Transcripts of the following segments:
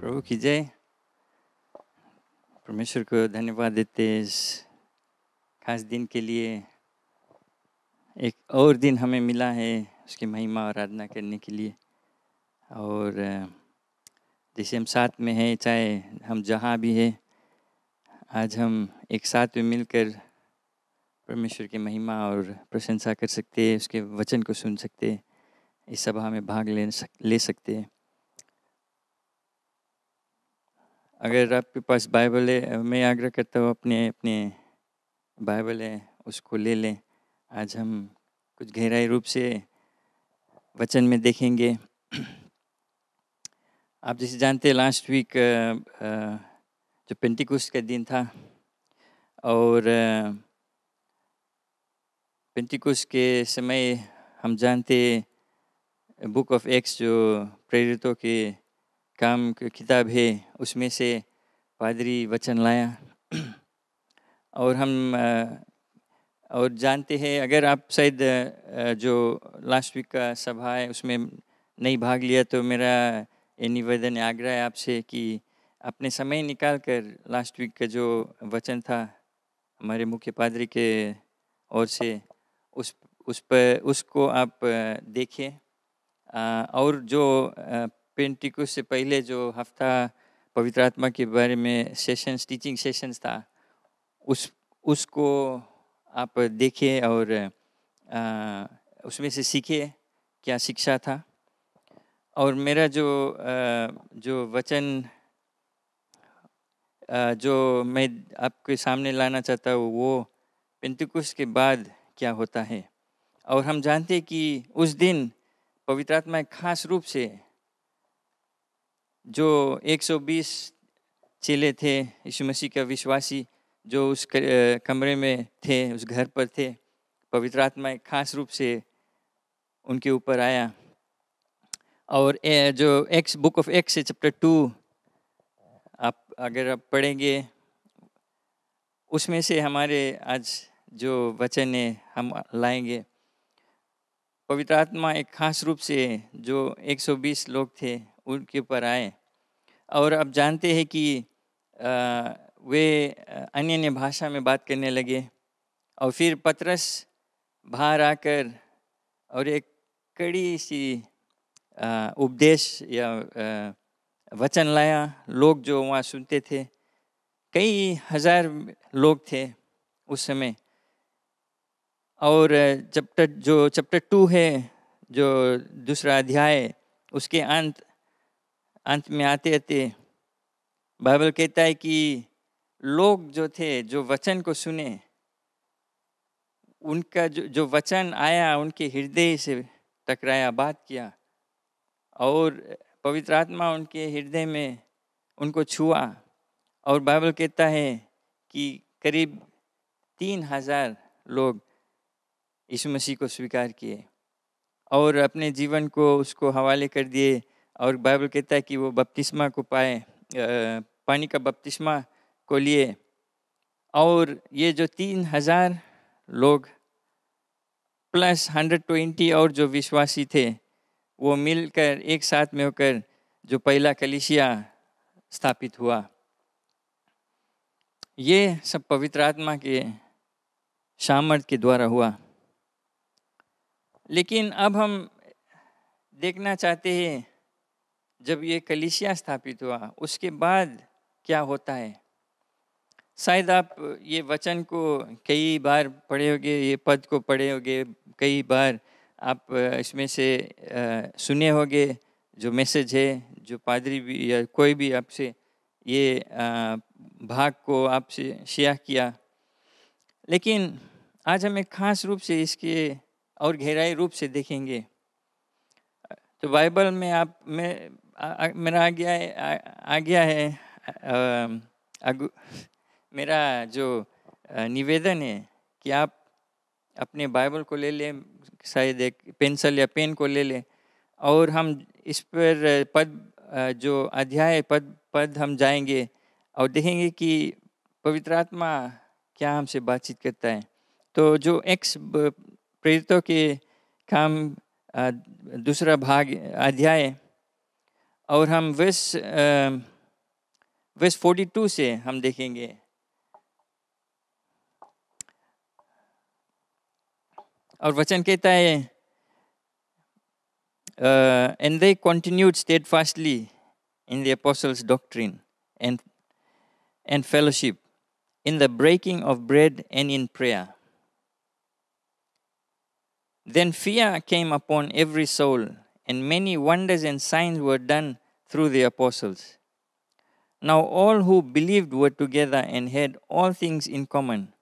प्रभु की जय परमेश्वर को धन्यवाद देते इस खास दिन के लिए एक और दिन हमें मिला है उसकी महिमा और आराधना करने के लिए और जैसे हम साथ में हैं चाहे हम जहाँ भी हैं आज हम एक साथ में मिलकर परमेश्वर की महिमा और प्रशंसा कर सकते हैं उसके वचन को सुन सकते हैं इस सभा में भाग ले सक ले सकते हैं अगर आपके पास बाइबल है मैं आग्रह करता हूँ अपने अपने बाइबल है उसको ले लें आज हम कुछ गहराई रूप से वचन में देखेंगे आप जैसे जानते हैं लास्ट वीक जो पेंटिकुस्ट का दिन था और पेंटिकुस्ट के समय हम जानते बुक ऑफ एक्स जो प्रेरितों के काम की किताब है उसमें से पादरी वचन लाया और हम और जानते हैं अगर आप शायद जो लास्ट वीक का सभा है उसमें नहीं भाग लिया तो मेरा ये निवेदन आग्रह है आपसे कि अपने समय निकाल कर लास्ट वीक का जो वचन था हमारे मुख्य पादरी के ओर से उस उस पर उसको आप देखें और जो पेंटिकुस से पहले जो हफ्ता पवित्र आत्मा के बारे में सेशंस टीचिंग सेशंस था उस उसको आप देखें और आ, उसमें से सीखे क्या शिक्षा था और मेरा जो आ, जो वचन आ, जो मैं आपके सामने लाना चाहता हूँ वो पेंतिकुश के बाद क्या होता है और हम जानते हैं कि उस दिन पवित्र आत्मा खास रूप से जो 120 चेले थे यीशु मसीह का विश्वासी जो उस कमरे में थे उस घर पर थे पवित्र आत्मा एक खास रूप से उनके ऊपर आया और जो X book of X chapter two आप अगर आप पढ़ेंगे उसमें से हमारे आज जो वचन है हम लाएंगे पवित्र आत्मा एक खास रूप से जो 120 लोग थे उनके ऊपर आए और अब जानते हैं कि वे अन्य अन्य भाषा में बात करने लगे और फिर पतरस बाहर आकर और एक कड़ी सी उपदेश या वचन लाया लोग जो वहाँ सुनते थे कई हजार लोग थे उस समय और चैप्टर जो चैप्टर टू है जो दूसरा अध्याय उसके अंत अंत में आते आते बाइबल कहता है कि लोग जो थे जो वचन को सुने उनका जो जो वचन आया उनके हृदय से टकराया बात किया और पवित्र आत्मा उनके हृदय में उनको छुआ और बाइबल कहता है कि करीब तीन हजार लोग यीशु मसीह को स्वीकार किए और अपने जीवन को उसको हवाले कर दिए और बाइबल कहता है कि वो बपतिस्मा को पाए पानी का बपतिस्मा को लिए और ये जो तीन हजार लोग प्लस हंड्रेड ट्वेंटी और जो विश्वासी थे वो मिलकर एक साथ में होकर जो पहला कलिशिया स्थापित हुआ ये सब पवित्र आत्मा के सामर्थ्य के द्वारा हुआ लेकिन अब हम देखना चाहते हैं जब ये कलिसिया स्थापित हुआ उसके बाद क्या होता है शायद आप ये वचन को कई बार पढ़े होगे ये पद को पढ़े होगे कई बार आप इसमें से सुने होगे जो मैसेज है जो पादरी भी या कोई भी आपसे ये भाग को आपसे शेयर किया लेकिन आज हमें खास रूप से इसके और गहराई रूप से देखेंगे तो बाइबल में आप में मेरा आज्ञा आज्ञा है आ, मेरा जो निवेदन है कि आप अपने बाइबल को ले लें शायद एक पेंसिल या पेन को ले लें और हम इस पर पद जो अध्याय पद पद हम जाएंगे और देखेंगे कि पवित्र आत्मा क्या हमसे बातचीत करता है तो जो एक्स प्रेरितों के काम दूसरा भाग अध्याय और हम वेस वेस 42 से हम देखेंगे और वचन कहता है and they continued steadfastly in the apostles' doctrine and and fellowship in the breaking of bread and in prayer Then fear came upon every soul, and many wonders and signs were done through the apostles. Now all who believed were together and had all things in common,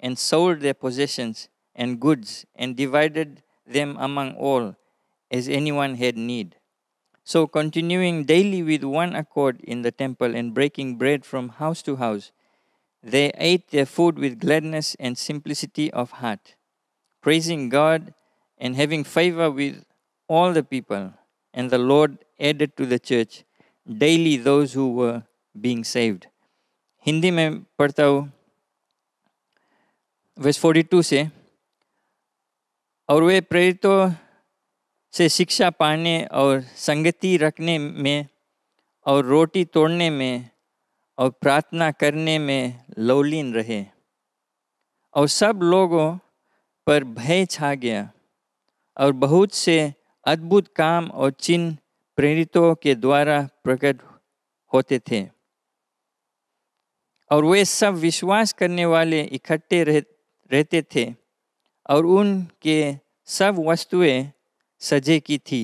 and sold their possessions and goods, and divided them among all, as anyone had need. So, continuing daily with one accord in the temple and breaking bread from house to house, they ate their food with gladness and simplicity of heart, praising God and having favor with all the people, and the Lord added to the church daily those who were being saved. Hindi में पढ़ता हूँ verse 42 से और वे प्रेरितों से शिक्षा पाने और संगति रखने में और रोटी तोड़ने में और प्रार्थना करने में लौलीन रहे और सब लोगों पर भय छा गया और बहुत से अद्भुत काम और चिन्ह प्रेरितों के द्वारा प्रकट होते थे और वे सब विश्वास करने वाले इकट्ठे रह, रहते थे और उनके सब वस्तुएं सजे की थी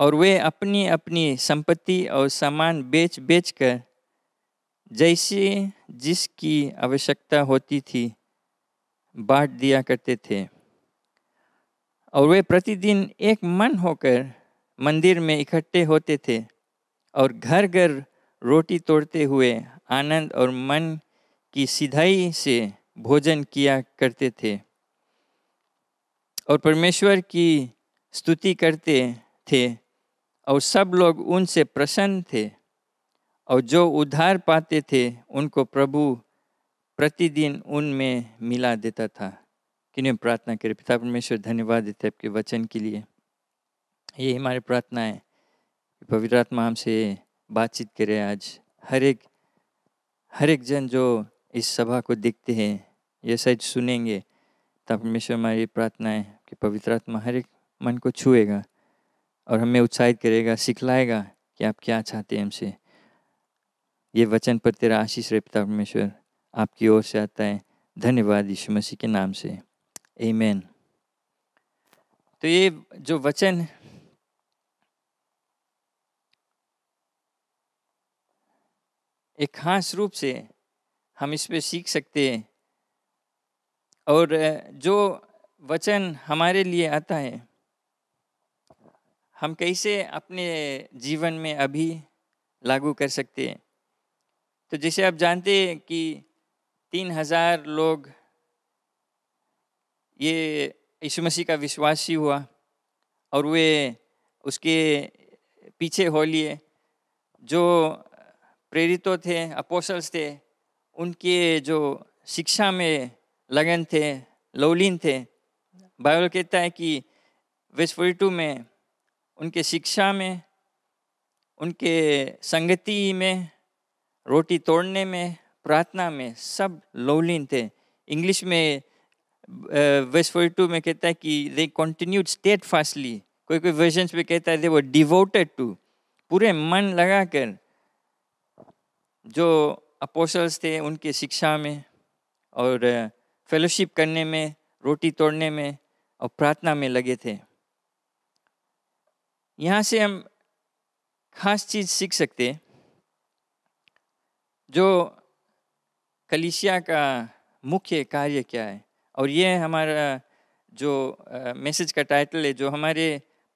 और वे अपनी अपनी संपत्ति और सामान बेच बेच कर जैसे जिसकी आवश्यकता होती थी बांट दिया करते थे और वे प्रतिदिन एक मन होकर मंदिर में इकट्ठे होते थे और घर घर रोटी तोड़ते हुए आनंद और मन की सिधाई से भोजन किया करते थे और परमेश्वर की स्तुति करते थे और सब लोग उनसे प्रसन्न थे और जो उधार पाते थे उनको प्रभु प्रतिदिन उनमें मिला देता था किन्हीं प्रार्थना करें पिता परमेश्वर धन्यवाद देते हैं आपके वचन के लिए ये हमारी प्रार्थना है कि पवित्र आत्मा हमसे बातचीत करे आज हर एक हर एक जन जो इस सभा को देखते हैं ये सच सुनेंगे तब परमेश्वर हमारी प्रार्थना है कि पवित्र आत्मा हर एक मन को छुएगा और हमें उत्साहित करेगा सिखलाएगा कि आप क्या चाहते हैं हमसे ये वचन पर तेरा आशीष रे पिता परमेश्वर आपकी ओर से आता है धन्यवाद यीशु मसीह के नाम से मेन तो ये जो वचन एक खास रूप से हम इस पे सीख सकते हैं और जो वचन हमारे लिए आता है हम कैसे अपने जीवन में अभी लागू कर सकते हैं तो जैसे आप जानते हैं कि तीन हजार लोग ये यीशु मसीह का विश्वासी हुआ और वे उसके पीछे हो लिए जो प्रेरितों थे अपोसल्स थे उनके जो शिक्षा में लगन थे लवलीन थे बाइबल कहता है कि वेस्ट फोर्टी टू में उनके शिक्षा में उनके संगति में रोटी तोड़ने में प्रार्थना में सब लवलीन थे इंग्लिश में वर्स फोर्टी टू में कहता है कि दे कंटिन्यूड स्टेट फास्टली कोई कोई वर्जन पे कहता है दे वो डिवोटेड टू पूरे मन लगाकर जो अपोसल्स थे उनके शिक्षा में और फेलोशिप uh, करने में रोटी तोड़ने में और प्रार्थना में लगे थे यहाँ से हम खास चीज़ सीख सकते जो कलिसिया का मुख्य कार्य क्या है और ये हमारा जो मैसेज का टाइटल है जो हमारे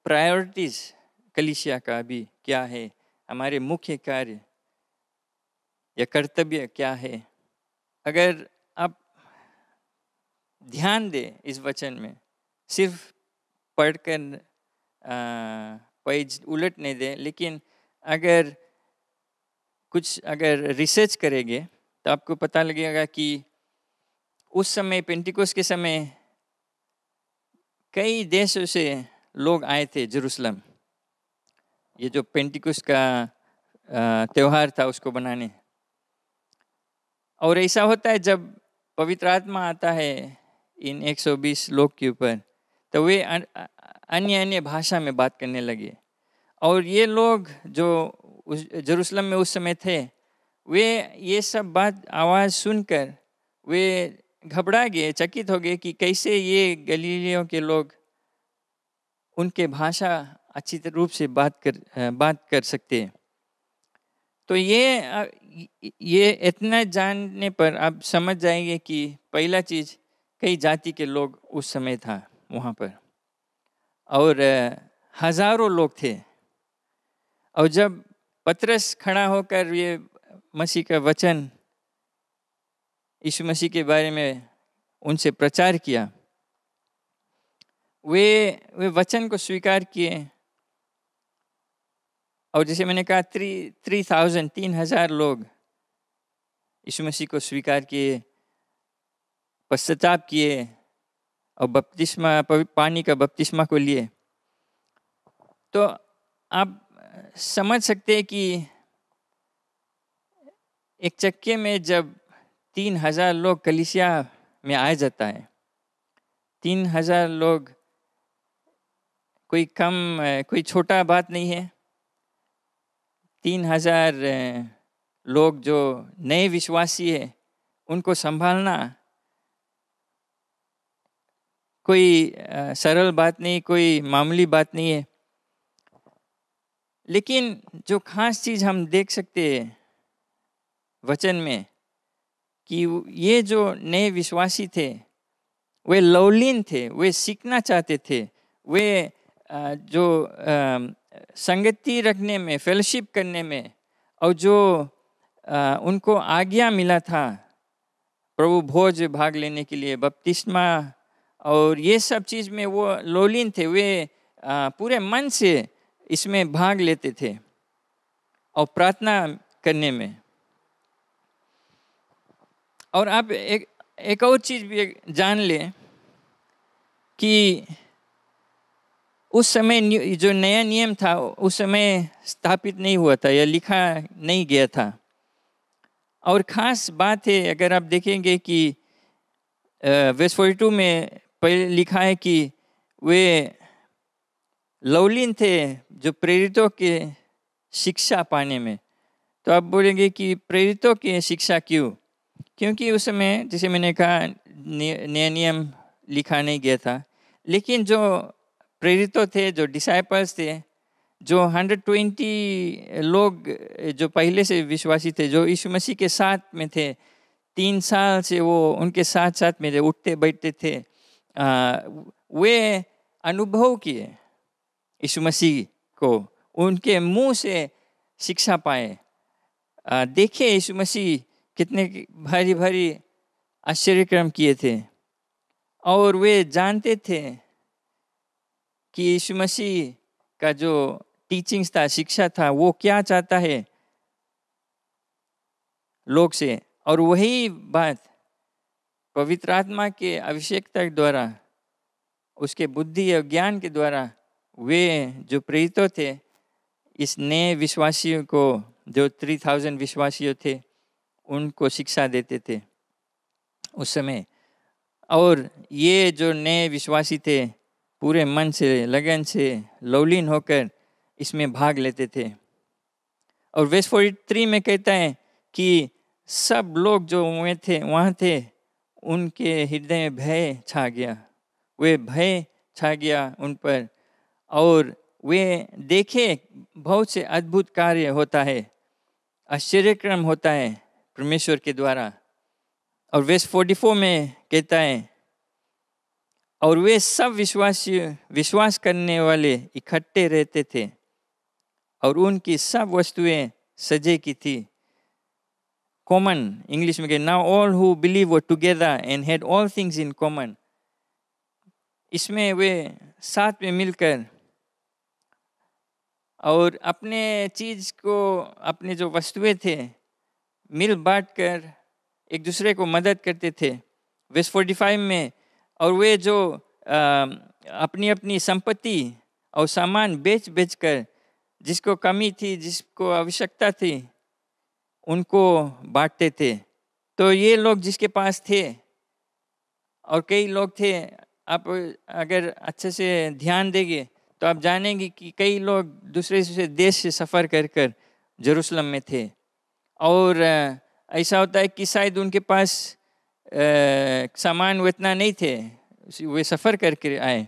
प्रायोरिटीज़ कलिशिया का अभी क्या है हमारे मुख्य कार्य या कर्तव्य क्या है अगर आप ध्यान दें इस वचन में सिर्फ पढ़कर पेज उलटने दें लेकिन अगर कुछ अगर रिसर्च करेंगे तो आपको पता लगेगा कि उस समय पेंटिकोस के समय कई देशों से लोग आए थे जरूसलम ये जो पेंटिकोस का त्यौहार था उसको बनाने और ऐसा होता है जब पवित्र आत्मा आता है इन 120 लोग के ऊपर तो वे अन्य अन्य भाषा में बात करने लगे और ये लोग जो उस जरूसलम में उस समय थे वे ये सब बात आवाज़ सुनकर वे घबरा गए चकित हो गए कि कैसे ये गलीलियों के लोग उनके भाषा अच्छी रूप से बात कर बात कर सकते हैं तो ये ये इतना जानने पर आप समझ जाएंगे कि पहला चीज़ कई जाति के लोग उस समय था वहाँ पर और हजारों लोग थे और जब पत्रस खड़ा होकर ये मसीह का वचन यीशु मसीह के बारे में उनसे प्रचार किया वे वे वचन को स्वीकार किए और जैसे मैंने कहा थ्री थ्री थाउजेंड तीन हजार लोग यीशु मसीह को स्वीकार किए पश्चाताप किए और बपतिस्मा पानी का बपतिस्मा को लिए तो आप समझ सकते हैं कि एक चक्के में जब तीन हजार लोग कलिसिया में आ जाता है तीन हजार लोग कोई कम कोई छोटा बात नहीं है तीन हजार लोग जो नए विश्वासी है उनको संभालना कोई सरल बात नहीं कोई मामूली बात नहीं है लेकिन जो खास चीज़ हम देख सकते हैं वचन में कि ये जो नए विश्वासी थे वे लवलीन थे वे सीखना चाहते थे वे जो संगति रखने में फेलोशिप करने में और जो उनको आज्ञा मिला था प्रभु भोज भाग लेने के लिए बपतिस्मा और ये सब चीज़ में वो लोलीन थे वे पूरे मन से इसमें भाग लेते थे और प्रार्थना करने में और आप एक एक और चीज़ भी जान लें कि उस समय जो नया नियम था उस समय स्थापित नहीं हुआ था या लिखा नहीं गया था और ख़ास बात है अगर आप देखेंगे कि वेस्ट फोर्टी टू में पहले लिखा है कि वे लवलिन थे जो प्रेरितों के शिक्षा पाने में तो आप बोलेंगे कि प्रेरितों के शिक्षा क्यों क्योंकि उस समय जैसे मैंने कहा नया नियम लिखा नहीं गया था लेकिन जो प्रेरित थे जो डिसाइपल्स थे जो 120 लोग जो पहले से विश्वासी थे जो यीशु मसीह के साथ में थे तीन साल से वो उनके साथ साथ मेरे उठते बैठते थे आ, वे अनुभव किए यीशु मसीह को उनके मुंह से शिक्षा पाए देखे यीशु मसीह कितने भारी भारी आश्चर्यक्रम किए थे और वे जानते थे कि यीशु मसीह का जो टीचिंग्स था शिक्षा था वो क्या चाहता है लोग से और वही बात पवित्र आत्मा के अभिषेकता द्वारा उसके बुद्धि और ज्ञान के द्वारा वे जो प्रेरित थे इस नए विश्वासियों को जो थ्री थाउजेंड विश्वासियों थे उनको शिक्षा देते थे उस समय और ये जो नए विश्वासी थे पूरे मन से लगन से लवलीन होकर इसमें भाग लेते थे और वेस्ट फोर्टी थ्री में कहता है कि सब लोग जो हुए थे वहाँ थे उनके हृदय में भय छा गया वे भय छा गया उन पर और वे देखे बहुत से अद्भुत कार्य होता है आश्चर्यक्रम होता है परमेश्वर के द्वारा और वेस 44 में कहता है और वे सब विश्वासी विश्वास करने वाले इकट्ठे रहते थे और उनकी सब वस्तुएं सजे की थी कॉमन इंग्लिश में now all who believe were together and had all things in common इसमें वे साथ में मिलकर और अपने चीज को अपने जो वस्तुएं थे मिल बांट कर एक दूसरे को मदद करते थे वेस्ट फाइव में और वे जो आ, अपनी अपनी संपत्ति और सामान बेच बेच कर जिसको कमी थी जिसको आवश्यकता थी उनको बांटते थे तो ये लोग जिसके पास थे और कई लोग थे आप अगर अच्छे से ध्यान देंगे तो आप जानेंगे कि कई लोग दूसरे दूसरे देश से सफ़र कर कर जरूसलम में थे और ऐसा होता है कि शायद उनके पास सामान उतना नहीं थे वे सफ़र करके आए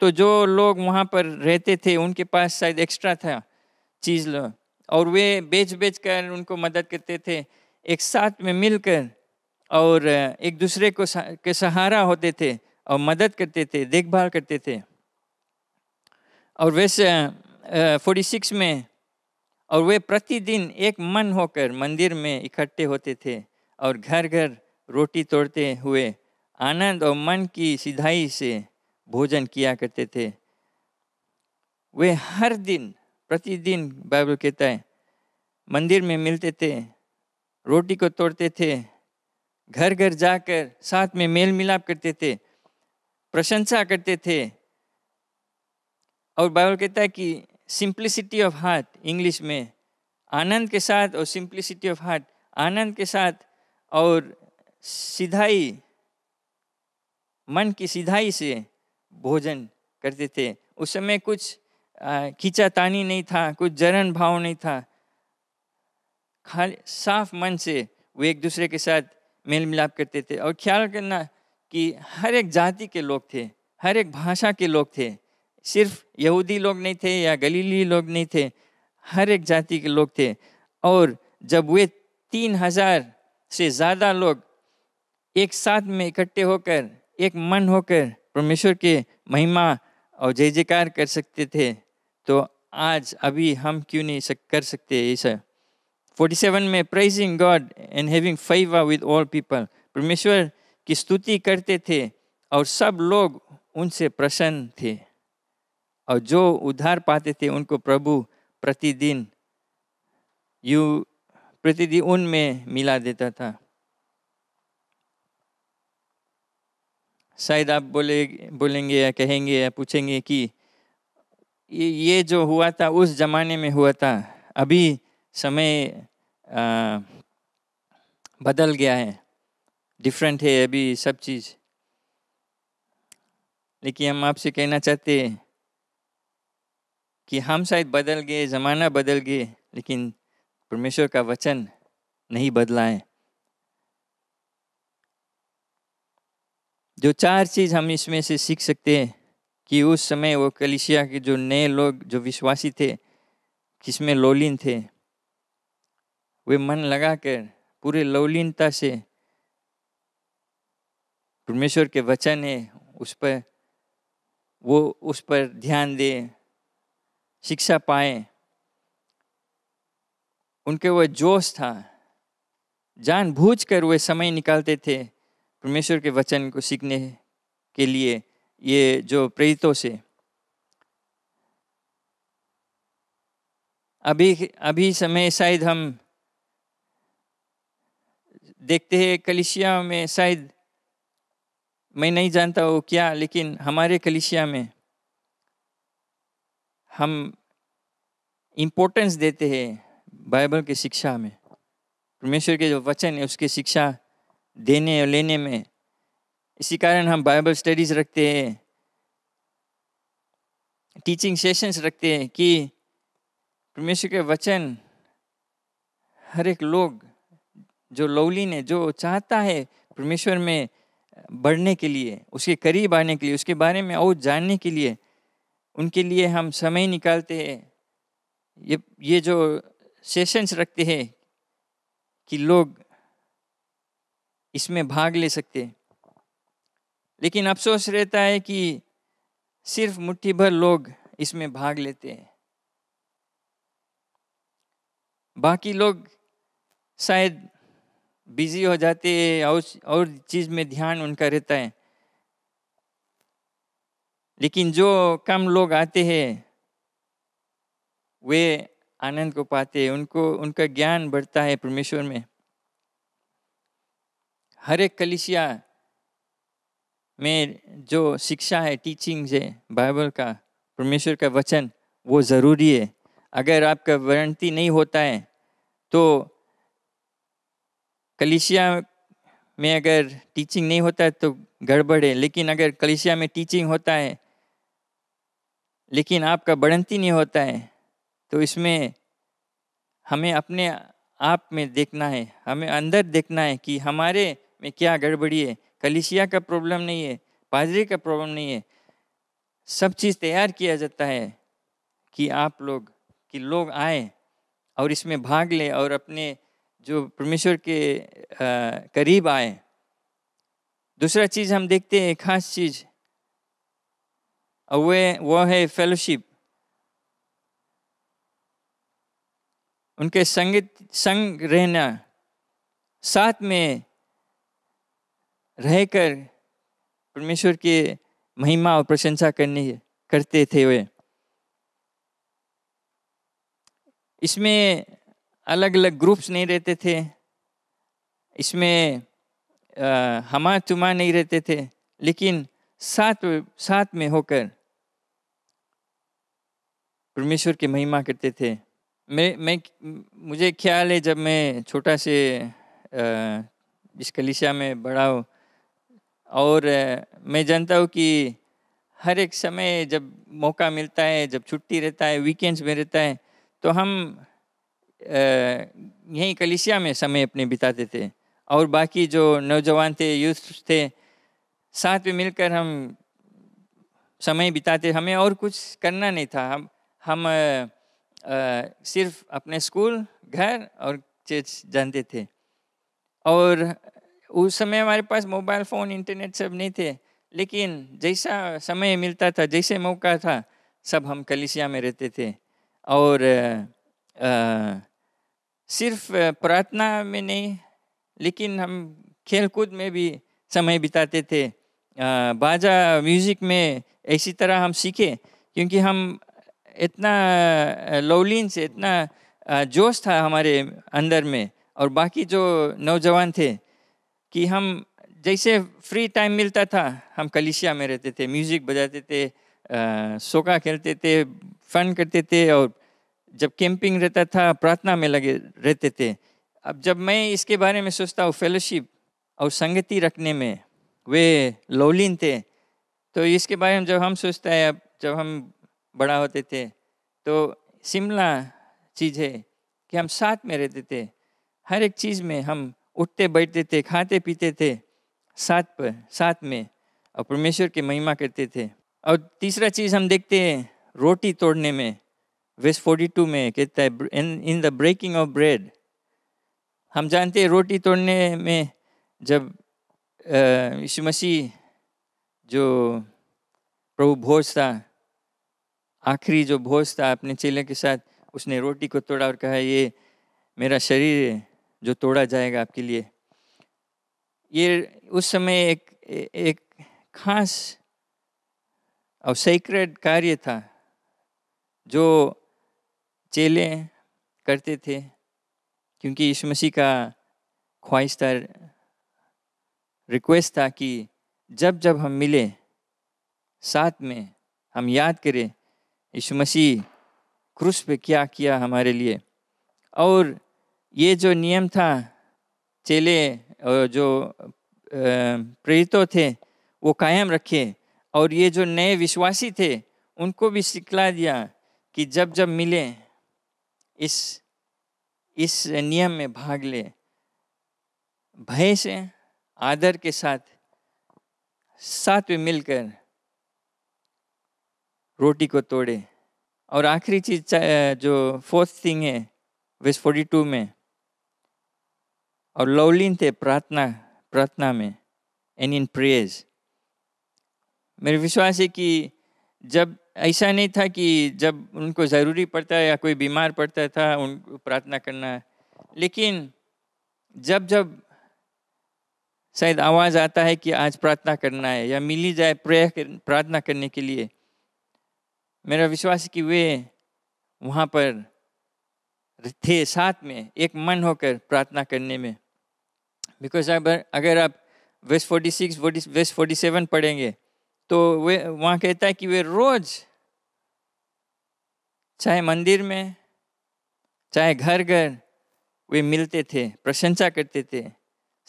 तो जो लोग वहाँ पर रहते थे उनके पास शायद एक्स्ट्रा था चीज़ लो और वे बेच बेच कर उनको मदद करते थे एक साथ में मिलकर और एक दूसरे को के सहारा होते थे और मदद करते थे देखभाल करते थे और वैसे 46 सिक्स में और वे प्रतिदिन एक मन होकर मंदिर में इकट्ठे होते थे और घर घर रोटी तोड़ते हुए आनंद और मन की सिधाई से भोजन किया करते थे वे हर दिन प्रतिदिन बाइबल कहता है मंदिर में मिलते थे रोटी को तोड़ते थे घर घर जाकर साथ में मेल मिलाप करते थे प्रशंसा करते थे और बाइबल कहता है कि सिंप्लिसिटी ऑफ हार्ट इंग्लिश में आनंद के साथ और सिंप्लिसिटी ऑफ हार्ट आनंद के साथ और सीधाई मन की सीधाई से भोजन करते थे उस समय कुछ खींचा तानी नहीं था कुछ जरन भाव नहीं था खाली साफ मन से वो एक दूसरे के साथ मेल मिलाप करते थे और ख्याल करना कि हर एक जाति के लोग थे हर एक भाषा के लोग थे सिर्फ यहूदी लोग नहीं थे या गलीली लोग नहीं थे हर एक जाति के लोग थे और जब वे तीन हजार से ज़्यादा लोग एक साथ में इकट्ठे होकर एक मन होकर परमेश्वर के महिमा और जय जयकार कर सकते थे तो आज अभी हम क्यों नहीं सक, कर सकते ये सर फोर्टी सेवन में praising God and having favour with all people परमेश्वर की स्तुति करते थे और सब लोग उनसे प्रसन्न थे और जो उद्धार पाते थे उनको प्रभु प्रतिदिन यू प्रतिदिन उनमें मिला देता था शायद आप बोले बोलेंगे या कहेंगे या पूछेंगे कि ये जो हुआ था उस जमाने में हुआ था अभी समय आ, बदल गया है डिफरेंट है अभी सब चीज़ लेकिन हम आपसे कहना चाहते हैं कि हम शायद बदल गए ज़माना बदल गए लेकिन परमेश्वर का वचन नहीं बदला है जो चार चीज़ हम इसमें से सीख सकते हैं कि उस समय वो कलिशिया के जो नए लोग जो विश्वासी थे जिसमें लोलिन थे वे मन लगाकर पूरे लोलिनता से परमेश्वर के वचन है उस पर वो उस पर ध्यान दें शिक्षा पाए उनके वह जोश था जान भूझ कर वे समय निकालते थे परमेश्वर के वचन को सीखने के लिए ये जो प्रेरितों से अभी अभी समय शायद हम देखते हैं कलिशिया में शायद मैं नहीं जानता वो क्या लेकिन हमारे कलिशिया में हम इम्पोर्टेंस देते हैं बाइबल की शिक्षा में परमेश्वर के जो वचन है उसकी शिक्षा देने और लेने में इसी कारण हम बाइबल स्टडीज़ रखते हैं टीचिंग सेशंस रखते हैं कि परमेश्वर के वचन हर एक लोग जो लवली ने जो चाहता है परमेश्वर में बढ़ने के लिए उसके करीब आने के लिए उसके बारे में और जानने के लिए उनके लिए हम समय निकालते हैं ये ये जो सेशंस रखते हैं कि लोग इसमें भाग ले सकते हैं लेकिन अफसोस रहता है कि सिर्फ मुट्ठी भर लोग इसमें भाग लेते हैं बाकी लोग शायद बिजी हो जाते हैं और और चीज़ में ध्यान उनका रहता है लेकिन जो कम लोग आते हैं वे आनंद को पाते हैं उनको उनका ज्ञान बढ़ता है परमेश्वर में हर एक कलिसिया में जो शिक्षा है टीचिंग है बाइबल का परमेश्वर का वचन वो ज़रूरी है अगर आपका वारंटी नहीं होता है तो कलिसिया में अगर टीचिंग नहीं होता है तो गड़बड़ है लेकिन अगर कलिसिया में टीचिंग होता है लेकिन आपका बढ़ंती नहीं होता है तो इसमें हमें अपने आप में देखना है हमें अंदर देखना है कि हमारे में क्या गड़बड़ी है कलिसिया का प्रॉब्लम नहीं है पाजरे का प्रॉब्लम नहीं है सब चीज़ तैयार किया जाता है कि आप लोग कि लोग आए और इसमें भाग लें और अपने जो परमेश्वर के आ, करीब आए दूसरा चीज़ हम देखते हैं खास चीज़ और वे वो है फेलोशिप उनके संगीत संग रहना साथ में रहकर परमेश्वर की महिमा और प्रशंसा करनी करते थे वे इसमें अलग अलग ग्रुप्स नहीं रहते थे इसमें हमा चुमा नहीं रहते थे लेकिन साथ साथ में होकर परमेश्वर की महिमा करते थे मैं मैं मुझे ख्याल है जब मैं छोटा से इस कलिशा में बड़ा हूँ और मैं जानता हूँ कि हर एक समय जब मौका मिलता है जब छुट्टी रहता है वीकेंड्स में रहता है तो हम यहीं कलिसिया में समय अपने बिताते थे और बाकी जो नौजवान थे यूथ थे साथ में मिलकर हम समय बिताते हमें और कुछ करना नहीं था हम हम सिर्फ अपने स्कूल घर और चर्च जानते थे और उस समय हमारे पास मोबाइल फ़ोन इंटरनेट सब नहीं थे लेकिन जैसा समय मिलता था जैसे मौका था सब हम कलिसिया में रहते थे और आ, आ, सिर्फ प्रार्थना में नहीं लेकिन हम खेलकूद में भी समय बिताते थे आ, बाजा म्यूज़िक में ऐसी तरह हम सीखे क्योंकि हम इतना लवलिन से इतना जोश था हमारे अंदर में और बाकी जो नौजवान थे कि हम जैसे फ्री टाइम मिलता था हम कलिशिया में रहते थे म्यूज़िक बजाते थे सोका खेलते थे फन करते थे और जब कैंपिंग रहता था प्रार्थना में लगे रहते थे अब जब मैं इसके बारे में सोचता हूँ फेलोशिप और संगति रखने में वे लोलिन थे तो इसके बारे में जब हम सोचते हैं अब जब हम बड़ा होते थे तो शिमला चीज़ है कि हम साथ में रहते थे हर एक चीज़ में हम उठते बैठते थे खाते पीते थे साथ पर साथ में और परमेश्वर की महिमा करते थे और तीसरा चीज़ हम देखते हैं रोटी तोड़ने में वेस्ट फोर्टी टू में कहता है in in the breaking of bread हम जानते हैं रोटी तोड़ने में जब यीशु मसीह जो प्रभु भोज था आखिरी जो भोज था अपने चेले के साथ उसने रोटी को तोड़ा और कहा ये मेरा शरीर है जो तोड़ा जाएगा आपके लिए ये उस समय एक एक खास और सेक्रेड कार्य था जो चेले करते थे क्योंकि यीशु मसीह का ख्वाहिश था रिक्वेस्ट था कि जब जब हम मिले साथ में हम याद करें यीशु मसीह क्रूस पे क्या किया हमारे लिए और ये जो नियम था चेले और जो प्रेरित थे वो कायम रखे और ये जो नए विश्वासी थे उनको भी सिखला दिया कि जब जब मिले इस इस नियम में भाग ले भय से आदर के साथ साथ में मिलकर रोटी को तोड़े और आखिरी चीज जो फोर्थ थिंग है वेस फोर्टी टू में और लवलीन थे प्रार्थना प्रार्थना में एंड इन प्रेज मेरे विश्वास है कि जब ऐसा नहीं था कि जब उनको ज़रूरी पड़ता या कोई बीमार पड़ता था उनको प्रार्थना करना लेकिन जब जब शायद आवाज़ आता है कि आज प्रार्थना करना है या मिली जाए प्रेयर प्रार्थना करने के लिए मेरा विश्वास है कि वे वहाँ पर थे साथ में एक मन होकर प्रार्थना करने में बिकॉज अगर आप waste forty six waste forty seven पढ़ेंगे तो वे वहाँ कहता है कि वे रोज चाहे मंदिर में चाहे घर घर वे मिलते थे प्रशंसा करते थे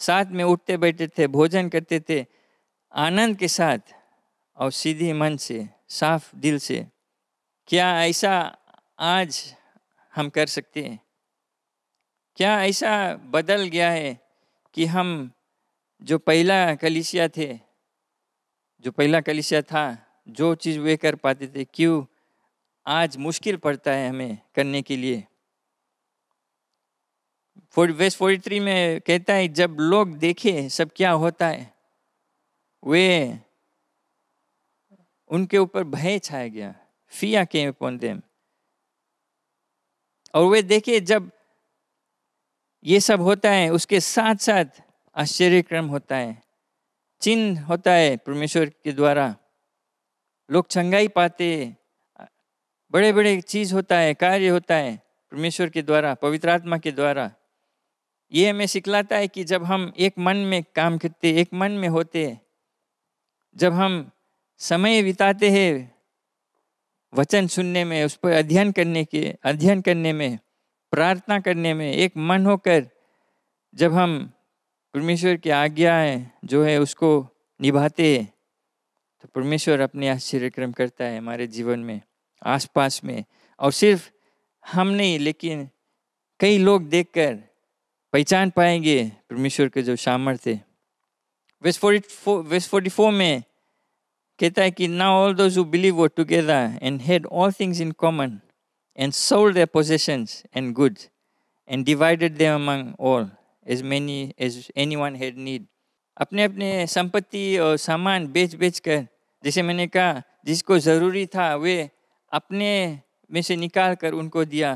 साथ में उठते बैठते थे भोजन करते थे आनंद के साथ और सीधे मन से साफ दिल से क्या ऐसा आज हम कर सकते हैं क्या ऐसा बदल गया है कि हम जो पहला कलिसिया थे जो पहला कलिसिया था जो चीज़ वे कर पाते थे क्यों आज मुश्किल पड़ता है हमें करने के लिए वेस्ट फोर्टी थ्री में कहता है जब लोग देखे सब क्या होता है वे उनके ऊपर भय छाया गया Fear came upon them. और वे देखिए जब ये सब होता है उसके साथ साथ आश्चर्यक्रम होता है चिन्ह होता है परमेश्वर के द्वारा लोग चंगाई पाते बड़े बड़े चीज होता है कार्य होता है परमेश्वर के द्वारा पवित्र आत्मा के द्वारा ये हमें सिखलाता है कि जब हम एक मन में काम करते एक मन में होते जब हम समय बिताते हैं वचन सुनने में उस पर अध्ययन करने के अध्ययन करने में प्रार्थना करने में एक मन होकर जब हम परमेश्वर की आज्ञाएं जो है उसको निभाते हैं तो परमेश्वर अपने आश्चर्यक्रम करता है हमारे जीवन में आसपास में और सिर्फ हम नहीं लेकिन कई लोग देखकर पहचान पाएंगे परमेश्वर के जो सामर्थ्य waste forty four waste forty four में Ketaki, now all those who believe were together and had all things in common, and sold their possessions and goods, and divided them among all, as many as anyone had need. अपने अपने संपत्ति और सामान बेच बेच कर जैसे मैंने कहा जिसको ज़रूरी था वे अपने में से निकाल कर उनको दिया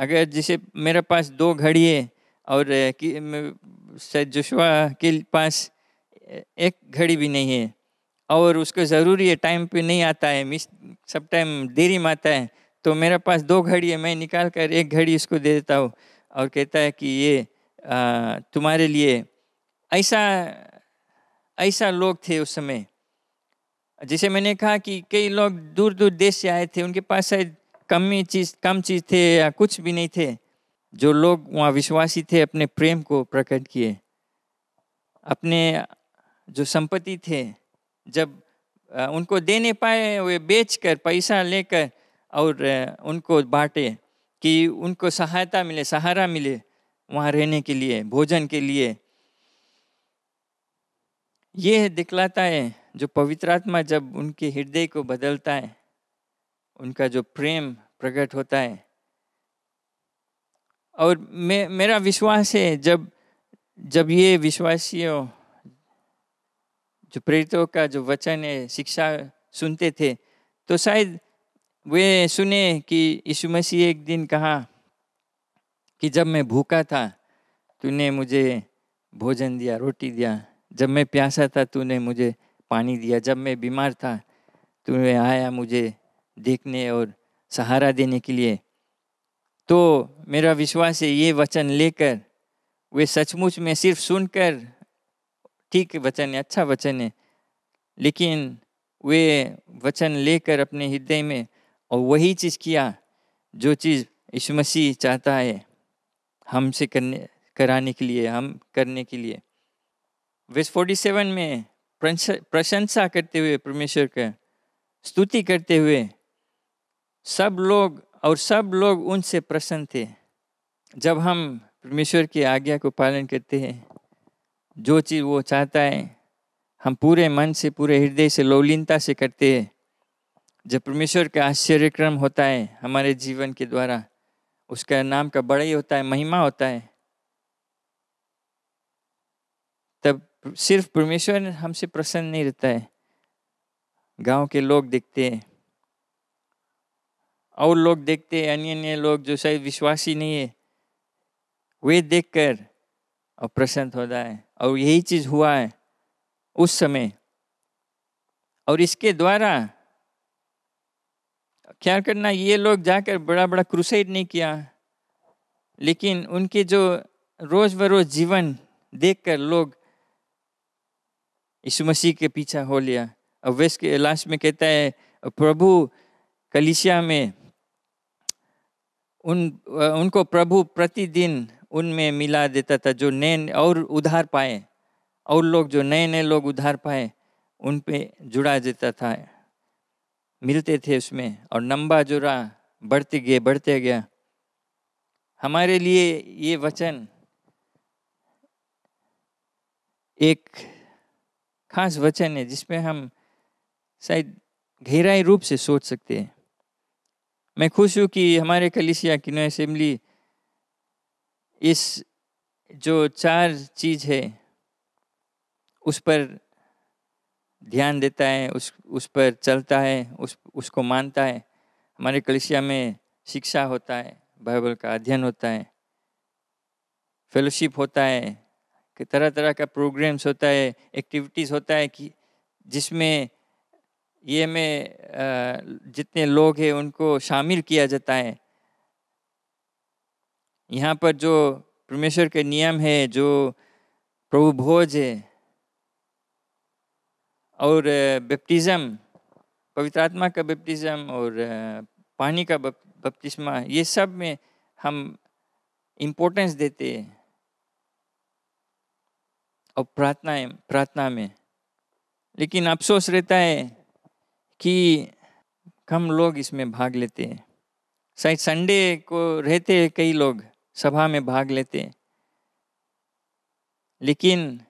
अगर जैसे मेरे पास दो घड़ी है और जोशवा के पास एक घड़ी भी नहीं है और उसको ज़रूरी है टाइम पे नहीं आता है मिस सब टाइम देरी में आता है तो मेरे पास दो घड़ी है मैं निकाल कर एक घड़ी उसको दे देता हूँ और कहता है कि ये आ, तुम्हारे लिए ऐसा ऐसा लोग थे उस समय जिसे मैंने कहा कि कई लोग दूर दूर देश से आए थे उनके पास शायद कम ही चीज़ कम चीज़ थे या कुछ भी नहीं थे जो लोग वहाँ विश्वासी थे अपने प्रेम को प्रकट किए अपने जो संपत्ति थे जब उनको देने पाए वे बेचकर पैसा लेकर और उनको बांटे कि उनको सहायता मिले सहारा मिले वहाँ रहने के लिए भोजन के लिए ये दिखलाता है जो पवित्र आत्मा जब उनके हृदय को बदलता है उनका जो प्रेम प्रकट होता है और मे, मेरा विश्वास है जब जब ये विश्वासियों जो प्रेरितों का जो वचन है शिक्षा सुनते थे तो शायद वे सुने कि यीशु मसीह एक दिन कहा कि जब मैं भूखा था तूने मुझे भोजन दिया रोटी दिया जब मैं प्यासा था तूने मुझे पानी दिया जब मैं बीमार था तूने आया मुझे देखने और सहारा देने के लिए तो मेरा विश्वास है ये वचन लेकर वे सचमुच में सिर्फ सुनकर ठीक वचन है अच्छा वचन है लेकिन वे वचन लेकर अपने हृदय में और वही चीज़ किया जो चीज़ यीशु मसीह चाहता है हमसे करने कराने के लिए हम करने के लिए वेस 47 में प्रशंसा करते हुए परमेश्वर का स्तुति करते हुए सब लोग और सब लोग उनसे प्रसन्न थे जब हम परमेश्वर की आज्ञा को पालन करते हैं जो चीज़ वो चाहता है हम पूरे मन से पूरे हृदय से लोलीनता से करते हैं जब परमेश्वर का आश्चर्यक्रम होता है हमारे जीवन के द्वारा उसका नाम का बड़ा ही होता है महिमा होता है तब सिर्फ परमेश्वर हमसे प्रसन्न नहीं रहता है गांव के लोग देखते हैं और लोग देखते हैं अन्य अन्य लोग जो शायद विश्वासी नहीं है वे देखकर और प्रसन्न होता है और यही चीज़ हुआ है उस समय और इसके द्वारा क्या करना ये लोग जाकर बड़ा बड़ा क्रुसेड नहीं किया लेकिन उनके जो रोज़ बरोज़ जीवन देखकर लोग यीशु मसीह के पीछा हो लिया और वेस के लास्ट में कहता है प्रभु कलिशिया में उन उनको प्रभु प्रतिदिन उनमें मिला देता था जो नए और उधार पाए और लोग जो नए नए लोग उधार पाए उन पे जुड़ा देता था मिलते थे उसमें और नंबा जुड़ा बढ़ते गए बढ़ते गया हमारे लिए ये वचन एक खास वचन है जिसमें हम शायद गहराई रूप से सोच सकते हैं मैं खुश हूँ कि हमारे कलिसिया किनो असेंबली इस जो चार चीज है उस पर ध्यान देता है उस उस पर चलता है उस उसको मानता है हमारे कलिसिया में शिक्षा होता है बाइबल का अध्ययन होता है फेलोशिप होता है कि तरह तरह का प्रोग्राम्स होता है एक्टिविटीज़ होता है कि जिसमें ये में जितने लोग हैं उनको शामिल किया जाता है यहाँ पर जो परमेश्वर के नियम है जो प्रभु भोज है और बपतिज़म पवित्र आत्मा का बपतिज़म और पानी का बपतिस्मा ये सब में हम इम्पोर्टेंस देते हैं और प्रार्थना प्रार्थना में लेकिन अफसोस रहता है कि कम लोग इसमें भाग लेते हैं शायद संडे को रहते हैं कई लोग सभा में भाग लेते लेकिन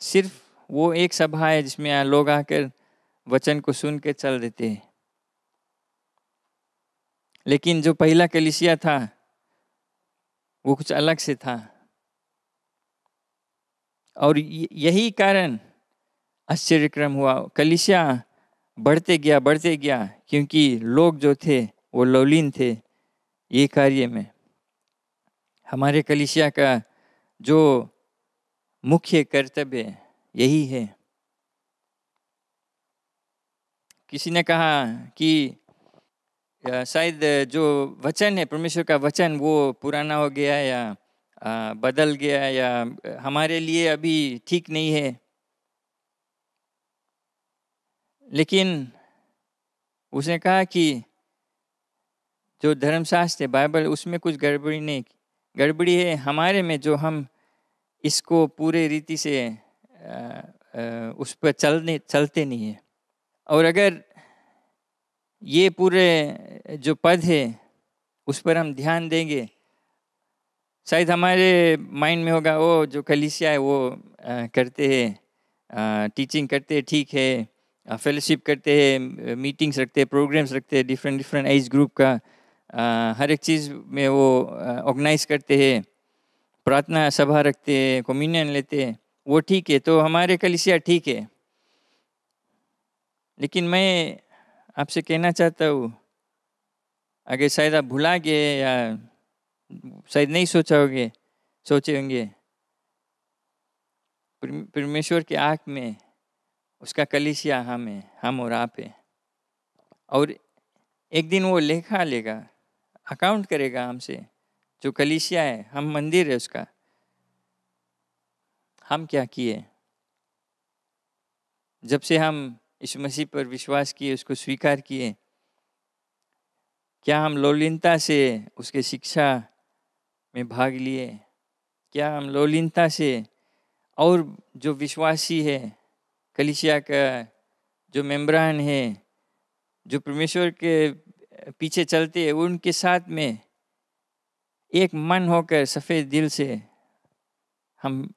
सिर्फ वो एक सभा है जिसमें लोग आकर वचन को सुन के चल देते हैं लेकिन जो पहला कलिसिया था वो कुछ अलग से था और यही कारण आश्चर्यक्रम हुआ कलिसिया बढ़ते गया बढ़ते गया क्योंकि लोग जो थे वो लवलीन थे ये कार्य में हमारे कलिशिया का जो मुख्य कर्तव्य यही है किसी ने कहा कि शायद जो वचन है परमेश्वर का वचन वो पुराना हो गया या बदल गया या हमारे लिए अभी ठीक नहीं है लेकिन उसने कहा कि जो धर्मशास्त्र है बाइबल उसमें कुछ गड़बड़ी नहीं गड़बड़ी है हमारे में जो हम इसको पूरे रीति से उस पर चलने चलते नहीं है और अगर ये पूरे जो पद है उस पर हम ध्यान देंगे शायद हमारे माइंड में होगा वो जो कलिसिया है वो करते हैं टीचिंग करते हैं ठीक है फेलोशिप करते हैं मीटिंग्स रखते हैं प्रोग्राम्स रखते हैं डिफरेंट डिफरेंट एज ग्रुप का हर एक चीज़ में वो ऑर्गेनाइज करते हैं प्रार्थना सभा रखते हैं कम्युनियन लेते हैं वो ठीक है तो हमारे कलिसिया ठीक है लेकिन मैं आपसे कहना चाहता हूँ अगर शायद आप भुला गए या शायद नहीं सोचा होगे सोचे होंगे परमेश्वर की आँख में उसका कलिसिया हम है हम और आप है और एक दिन वो लेखा लेगा अकाउंट करेगा हमसे जो कलिसिया है हम मंदिर है उसका हम क्या किए जब से हम इस मसीह पर विश्वास किए उसको स्वीकार किए क्या हम लोलिनता से उसके शिक्षा में भाग लिए क्या हम लोलिनता से और जो विश्वासी है कलिसिया का जो मेम्बरान है जो परमेश्वर के पीछे चलते उनके साथ में एक मन होकर सफ़ेद दिल से हम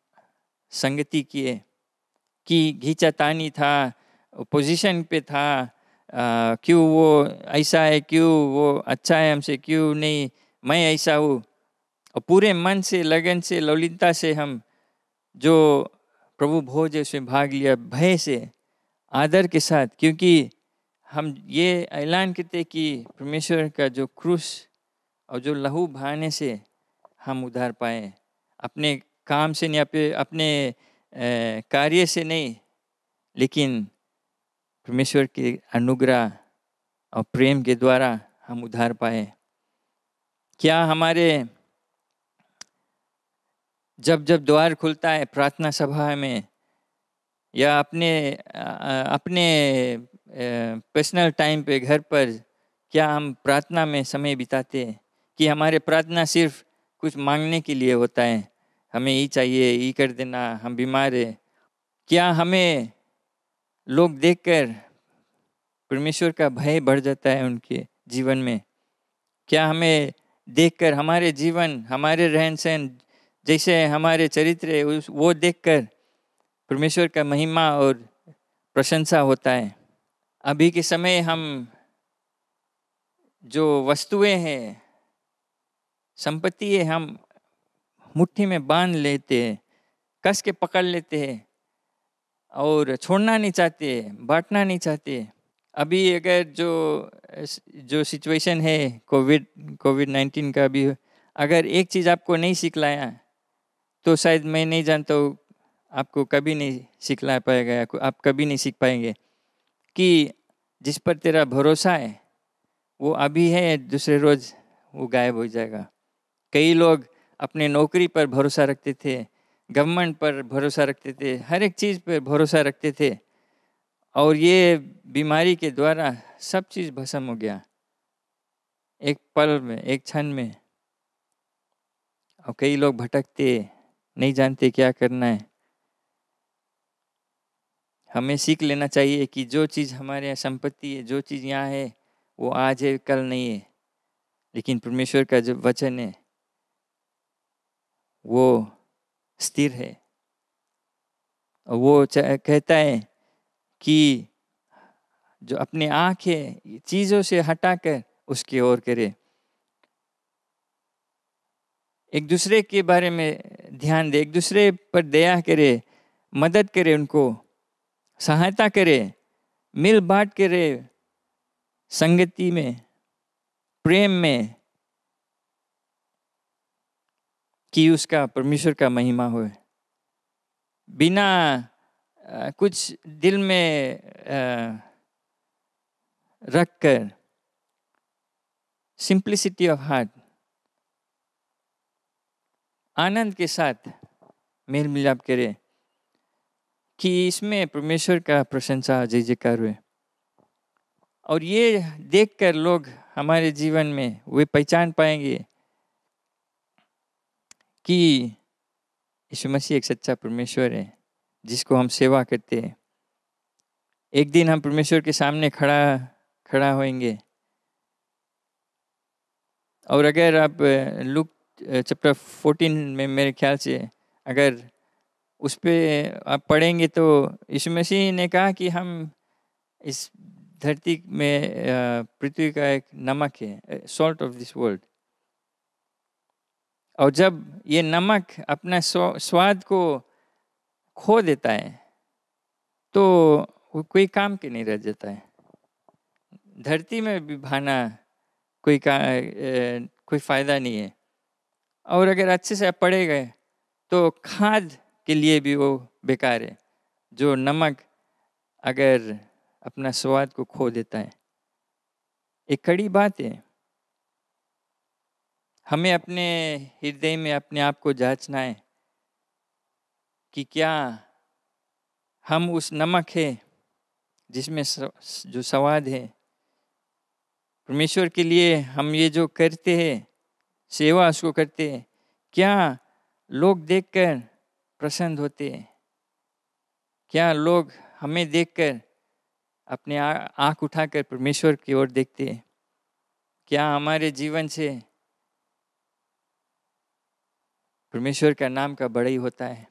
संगति किए कि तानी था पोजीशन पे था क्यों वो ऐसा है क्यों वो अच्छा है हमसे क्यों नहीं मैं ऐसा हूँ और पूरे मन से लगन से ललिता से हम जो प्रभु भोज उसमें भाग लिया भय से आदर के साथ क्योंकि हम ये ऐलान करते कि परमेश्वर का जो क्रूस और जो लहू बहाने से हम उधार पाए अपने काम से नहीं अपने कार्य से नहीं लेकिन परमेश्वर के अनुग्रह और प्रेम के द्वारा हम उधार पाए क्या हमारे जब जब द्वार खुलता है प्रार्थना सभा में या अपने अपने पर्सनल टाइम पे घर पर क्या हम प्रार्थना में समय बिताते हैं कि हमारे प्रार्थना सिर्फ कुछ मांगने के लिए होता है हमें ये चाहिए ये कर देना हम बीमार हैं क्या हमें लोग देखकर परमेश्वर का भय बढ़ जाता है उनके जीवन में क्या हमें देखकर हमारे जीवन हमारे रहन सहन जैसे हमारे चरित्र वो देखकर परमेश्वर का महिमा और प्रशंसा होता है अभी के समय हम जो वस्तुएं हैं संपत्ति है हम मुट्ठी में बांध लेते हैं कस के पकड़ लेते हैं और छोड़ना नहीं चाहते बांटना नहीं चाहते अभी अगर जो जो सिचुएशन है कोविड कोविड नाइन्टीन का अभी अगर एक चीज़ आपको नहीं सिखलाया तो शायद मैं नहीं जानता हूँ आपको कभी नहीं सिखला पाएगा आप कभी नहीं सीख पाएंगे कि जिस पर तेरा भरोसा है वो अभी है दूसरे रोज वो गायब हो जाएगा कई लोग अपने नौकरी पर भरोसा रखते थे गवर्नमेंट पर भरोसा रखते थे हर एक चीज़ पर भरोसा रखते थे और ये बीमारी के द्वारा सब चीज़ भसम हो गया एक पल में एक क्षण में और कई लोग भटकते नहीं जानते क्या करना है हमें सीख लेना चाहिए कि जो चीज़ हमारे यहाँ संपत्ति है जो चीज़ यहाँ है वो आज है कल नहीं है लेकिन परमेश्वर का जो वचन है वो स्थिर है और वो कहता है कि जो अपने आँख है चीज़ों से हटाकर उसकी ओर करे एक दूसरे के बारे में ध्यान दे एक दूसरे पर दया करे मदद करे उनको सहायता करे मिल बांट के संगति में प्रेम में कि उसका परमेश्वर का महिमा हो बिना कुछ दिल में रख कर सिंप्लिसिटी ऑफ हार्ट आनंद के साथ मेल मिलाप करें कि इसमें परमेश्वर का प्रशंसा जय जयकार हुए और ये देखकर लोग हमारे जीवन में वे पहचान पाएंगे कि यीशु मसीह एक सच्चा परमेश्वर है जिसको हम सेवा करते हैं एक दिन हम परमेश्वर के सामने खड़ा खड़ा होएंगे और अगर आप लुक चैप्टर फोर्टीन में मेरे ख्याल से अगर उस पर आप पढ़ेंगे तो यीशु मसीह ने कहा कि हम इस धरती में पृथ्वी का एक नमक है सॉल्ट ऑफ दिस वर्ल्ड और जब ये नमक अपना स्वाद को खो देता है तो कोई काम के नहीं रह जाता है धरती में भी भाना कोई का ए, कोई फ़ायदा नहीं है और अगर अच्छे से आप पढ़े गए तो खाद के लिए भी वो बेकार है जो नमक अगर अपना स्वाद को खो देता है एक कड़ी बात है हमें अपने हृदय में अपने आप को जांचना है कि क्या हम उस नमक है जिसमें जो स्वाद है परमेश्वर के लिए हम ये जो करते हैं सेवा उसको करते हैं क्या लोग देखकर प्रसन्न होते क्या लोग हमें देखकर अपने आँख उठाकर परमेश्वर की ओर देखते क्या हमारे जीवन से परमेश्वर का नाम का बड़ा ही होता है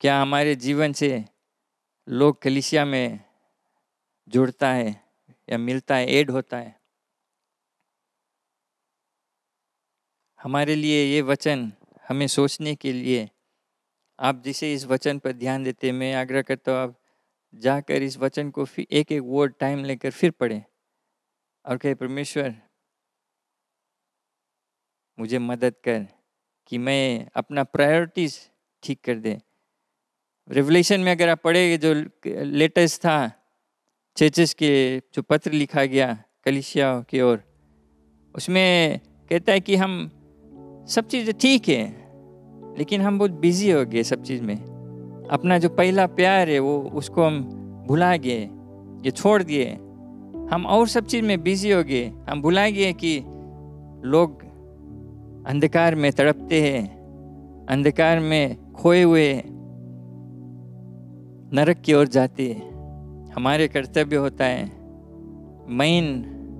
क्या हमारे जीवन से लोग कलिसिया में जुड़ता है या मिलता है एड होता है हमारे लिए ये वचन हमें सोचने के लिए आप जिसे इस वचन पर ध्यान देते मैं आग्रह करता हूँ आप जाकर इस वचन को फिर एक एक वर्ड टाइम लेकर फिर पढ़ें और कहे परमेश्वर मुझे मदद कर कि मैं अपना प्रायोरिटीज़ ठीक कर दें रेवलेशन में अगर आप पढ़ेंगे जो लेटेस्ट था चेचस के जो पत्र लिखा गया कलिशिया की ओर उसमें कहता है कि हम सब चीज़ें तो ठीक है लेकिन हम बहुत बिजी हो गए सब चीज़ में अपना जो पहला प्यार है वो उसको हम भुला गए ये छोड़ दिए हम और सब चीज़ में बिजी हो गए हम भुला गए कि लोग अंधकार में तड़पते हैं अंधकार में खोए हुए नरक की ओर जाते हैं हमारे कर्तव्य होता है मेन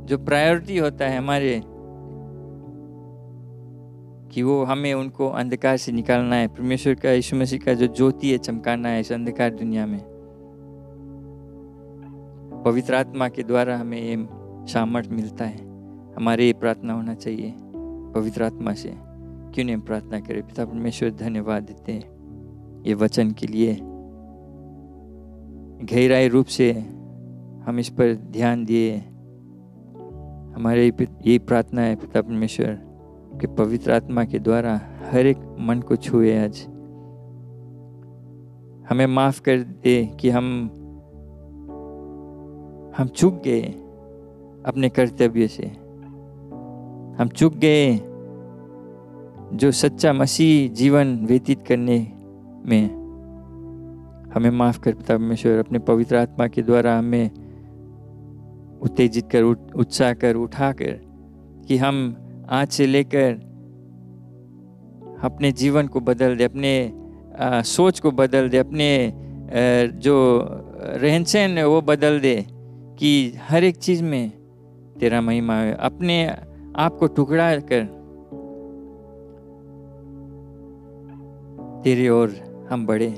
जो प्रायोरिटी होता है हमारे कि वो हमें उनको अंधकार से निकालना है परमेश्वर का यीशु मसीह का जो ज्योति है चमकाना है इस अंधकार दुनिया में पवित्र आत्मा के द्वारा हमें ये सामर्थ्य मिलता है हमारे ये प्रार्थना होना चाहिए पवित्र आत्मा से क्यों नहीं प्रार्थना करें पिता परमेश्वर धन्यवाद देते हैं ये वचन के लिए गहराई रूप से हम इस पर ध्यान दिए हमारे यही प्रार्थना है पिता परमेश्वर कि पवित्र आत्मा के द्वारा हर एक मन को छुए आज हमें माफ कर दे कि हम हम चुक गए अपने कर्तव्य से हम चुक गए जो सच्चा मसीह जीवन व्यतीत करने में हमें माफ कर परमेश्वर अपने पवित्र आत्मा के द्वारा हमें उत्तेजित कर उत्साह कर उठा कर कि हम आज से लेकर अपने जीवन को बदल दे अपने आ, सोच को बदल दे अपने आ, जो रहन सहन है वो बदल दे कि हर एक चीज़ में तेरा महिमा है अपने आप को टुकड़ा कर तेरे और हम बढ़े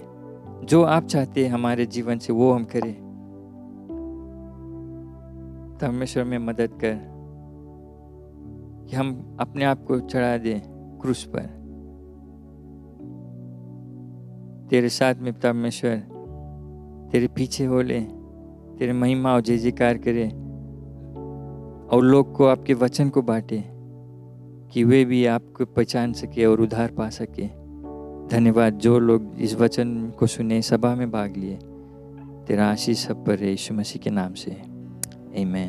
जो आप चाहते हैं हमारे जीवन से वो हम करें परमेश्वर में मदद कर कि हम अपने आप को चढ़ा दें क्रूस पर तेरे साथ में परमेश्वर तेरे पीछे हो ले तेरे महिमा और जय जयकार करे और लोग को आपके वचन को बांटे कि वे भी आपको पहचान सके और उधार पा सके धन्यवाद जो लोग इस वचन को सुने सभा में भाग लिए तेरा आशीष सब पर है यीशु मसीह के नाम से ए